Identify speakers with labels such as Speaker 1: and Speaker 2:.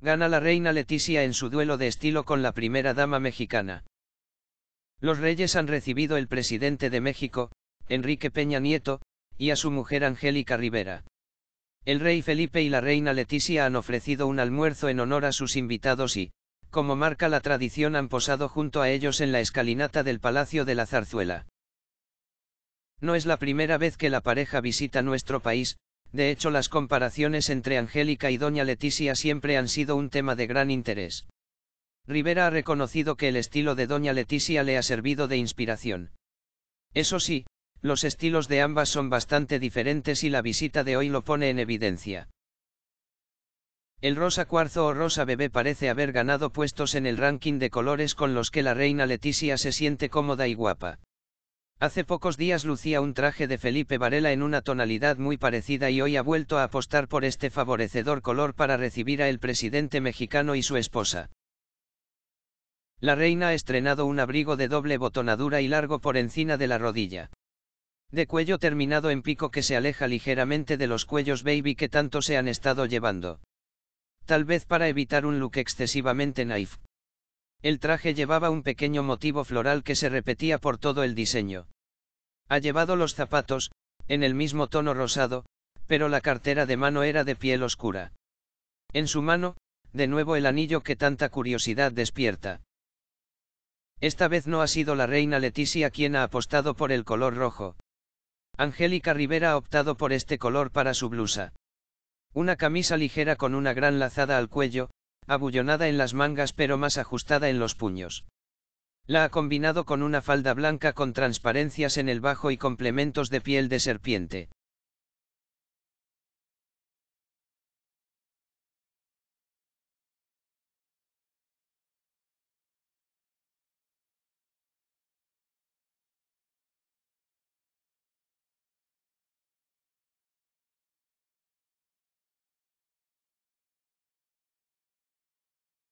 Speaker 1: Gana la reina Leticia en su duelo de estilo con la primera dama mexicana. Los reyes han recibido el presidente de México, Enrique Peña Nieto, y a su mujer Angélica Rivera. El rey Felipe y la reina Leticia han ofrecido un almuerzo en honor a sus invitados y, como marca la tradición, han posado junto a ellos en la escalinata del Palacio de la Zarzuela. No es la primera vez que la pareja visita nuestro país, de hecho, las comparaciones entre Angélica y Doña Leticia siempre han sido un tema de gran interés. Rivera ha reconocido que el estilo de Doña Leticia le ha servido de inspiración. Eso sí, los estilos de ambas son bastante diferentes y la visita de hoy lo pone en evidencia. El rosa cuarzo o rosa bebé parece haber ganado puestos en el ranking de colores con los que la reina Leticia se siente cómoda y guapa. Hace pocos días lucía un traje de Felipe Varela en una tonalidad muy parecida y hoy ha vuelto a apostar por este favorecedor color para recibir a el presidente mexicano y su esposa. La reina ha estrenado un abrigo de doble botonadura y largo por encima de la rodilla. De cuello terminado en pico que se aleja ligeramente de los cuellos baby que tanto se han estado llevando. Tal vez para evitar un look excesivamente naif. El traje llevaba un pequeño motivo floral que se repetía por todo el diseño. Ha llevado los zapatos, en el mismo tono rosado, pero la cartera de mano era de piel oscura. En su mano, de nuevo el anillo que tanta curiosidad despierta. Esta vez no ha sido la reina Leticia quien ha apostado por el color rojo. Angélica Rivera ha optado por este color para su blusa. Una camisa ligera con una gran lazada al cuello, abullonada en las mangas pero más ajustada en los puños. La ha combinado con una falda blanca con transparencias en el bajo y complementos de piel de serpiente.